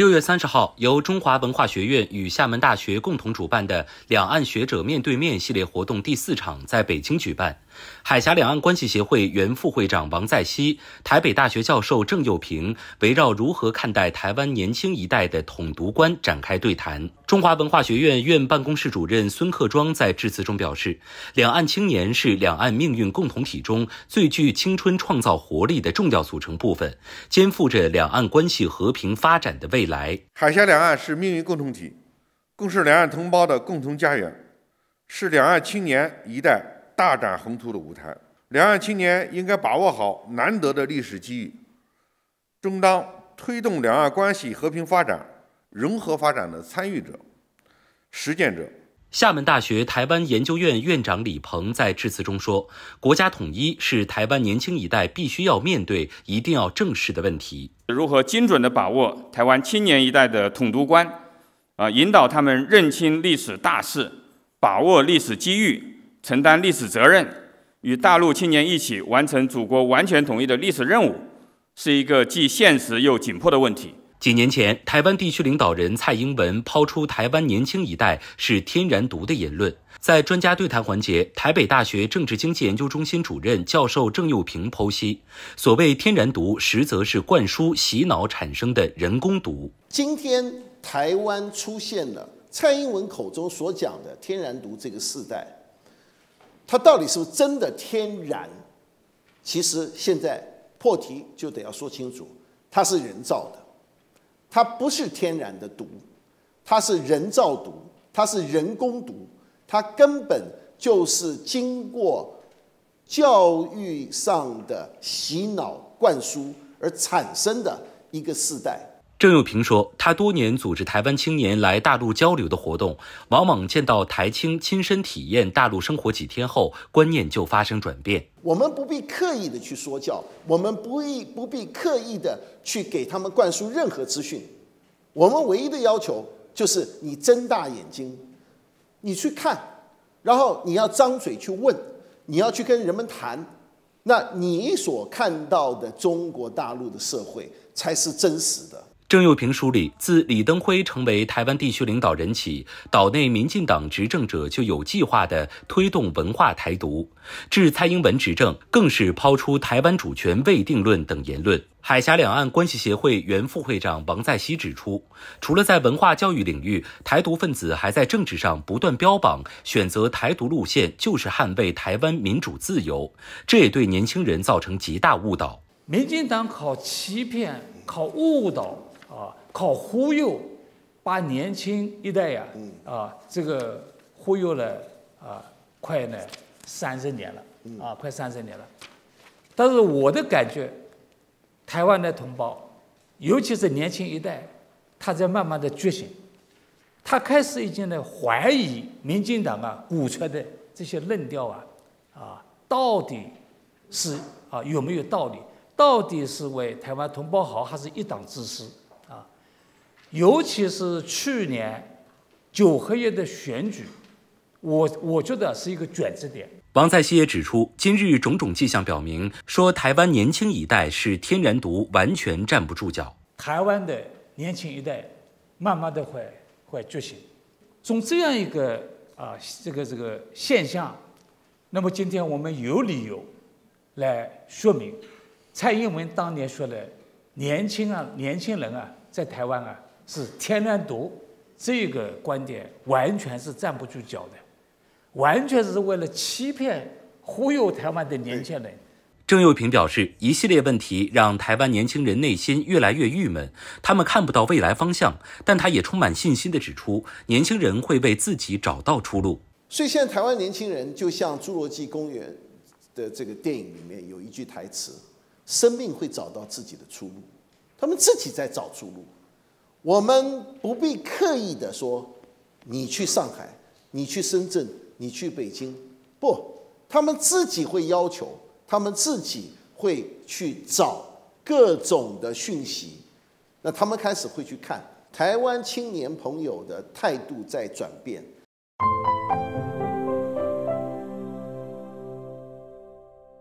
六月三十号，由中华文化学院与厦门大学共同主办的两岸学者面对面系列活动第四场在北京举办。海峡两岸关系协会原副会长王在希、台北大学教授郑幼平围绕如何看待台湾年轻一代的统独观展开对谈。中华文化学院院办公室主任孙克庄在致辞中表示：“两岸青年是两岸命运共同体中最具青春创造活力的重要组成部分，肩负着两岸关系和平发展的未来。海峡两岸是命运共同体，更是两岸同胞的共同家园，是两岸青年一代。”大展宏图的舞台，两岸青年应该把握好难得的历史机遇，争当推动两岸关系和平发展、融合发展的参与者、实践者。厦门大学台湾研究院院长李鹏在致辞中说：“国家统一是台湾年轻一代必须要面对、一定要正视的问题。如何精准地把握台湾青年一代的统独观，啊，引导他们认清历史大势，把握历史机遇。”承担历史责任，与大陆青年一起完成祖国完全统一的历史任务，是一个既现实又紧迫的问题。几年前，台湾地区领导人蔡英文抛出台湾年轻一代是“天然毒”的言论。在专家对谈环节，台北大学政治经济研究中心主任教授郑佑平剖析，所谓“天然毒”，实则是灌输洗脑产生的人工毒。今天，台湾出现了蔡英文口中所讲的“天然毒”这个世代。它到底是不是真的天然？其实现在破题就得要说清楚，它是人造的，它不是天然的毒，它是人造毒，它是人工毒，它根本就是经过教育上的洗脑灌输而产生的一个世代。郑又平说：“他多年组织台湾青年来大陆交流的活动，往往见到台青亲身体验大陆生活几天后，观念就发生转变。我们不必刻意的去说教，我们不意不必刻意的去给他们灌输任何资讯。我们唯一的要求就是你睁大眼睛，你去看，然后你要张嘴去问，你要去跟人们谈，那你所看到的中国大陆的社会才是真实的。”郑又平梳理，自李登辉成为台湾地区领导人起，岛内民进党执政者就有计划地推动文化台独，至蔡英文执政更是抛出台湾主权未定论等言论。海峡两岸关系协会原副会长王在熙指出，除了在文化教育领域，台独分子还在政治上不断标榜，选择台独路线就是捍卫台湾民主自由，这也对年轻人造成极大误导。民进党靠欺骗，靠误导。靠忽悠，把年轻一代呀，啊，这个忽悠了啊，快呢，三十年了，啊，快三十年了。但是我的感觉，台湾的同胞，尤其是年轻一代，他在慢慢的觉醒，他开始已经呢怀疑民进党啊鼓吹的这些论调啊，啊，到底，是啊有没有道理？到底是为台湾同胞好，还是一党之私？尤其是去年九合一的选举，我我觉得是一个转折点。王在希也指出，今日种种迹象表明，说台湾年轻一代是天然毒，完全站不住脚。台湾的年轻一代，慢慢的会会觉醒。从这样一个啊这个这个现象，那么今天我们有理由来说明，蔡英文当年说的年轻啊年轻人啊在台湾啊。是添乱毒，这个观点完全是站不住脚的，完全是为了欺骗忽悠台湾的年轻人。郑幼平表示，一系列问题让台湾年轻人内心越来越郁闷，他们看不到未来方向。但他也充满信心地指出，年轻人会为自己找到出路。所以现在台湾年轻人就像《侏罗纪公园》的这个电影里面有一句台词：“生命会找到自己的出路。”他们自己在找出路。我们不必刻意的说，你去上海，你去深圳，你去北京，不，他们自己会要求，他们自己会去找各种的讯息，那他们开始会去看台湾青年朋友的态度在转变。